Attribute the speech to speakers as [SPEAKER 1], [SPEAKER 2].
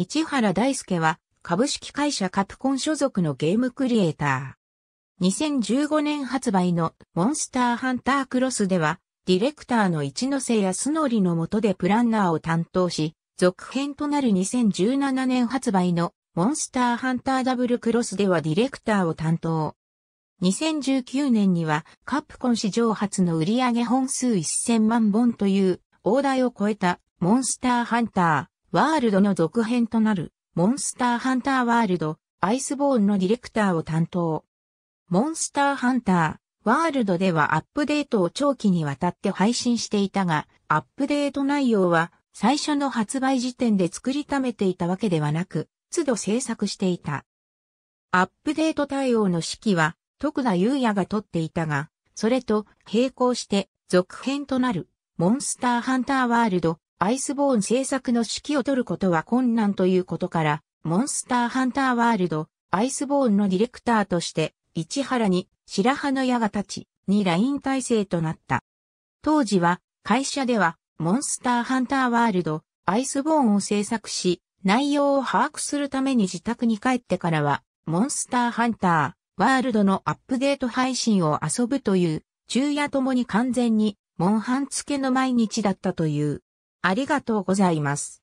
[SPEAKER 1] 市原大輔は株式会社カプコン所属のゲームクリエイター。2015年発売のモンスターハンタークロスでは、ディレクターの一ノ瀬康則の下でプランナーを担当し、続編となる2017年発売のモンスターハンターダブルクロスではディレクターを担当。2019年にはカプコン史上初の売上本数1000万本という大台を超えたモンスターハンターワールドの続編となる、モンスターハンターワールド、アイスボーンのディレクターを担当。モンスターハンター、ワールドではアップデートを長期にわたって配信していたが、アップデート内容は最初の発売時点で作りためていたわけではなく、都度制作していた。アップデート対応の指揮は、徳田優也が取っていたが、それと並行して続編となる、モンスターハンターワールド、アイスボーン制作の指揮を取ることは困難ということから、モンスターハンターワールド、アイスボーンのディレクターとして、市原に白羽の矢が立ち、にライン体制となった。当時は、会社では、モンスターハンターワールド、アイスボーンを制作し、内容を把握するために自宅に帰ってからは、モンスターハンター、ワールドのアップデート配信を遊ぶという、昼夜ともに完全に、モンハン付けの毎日だったという。ありがとうございます。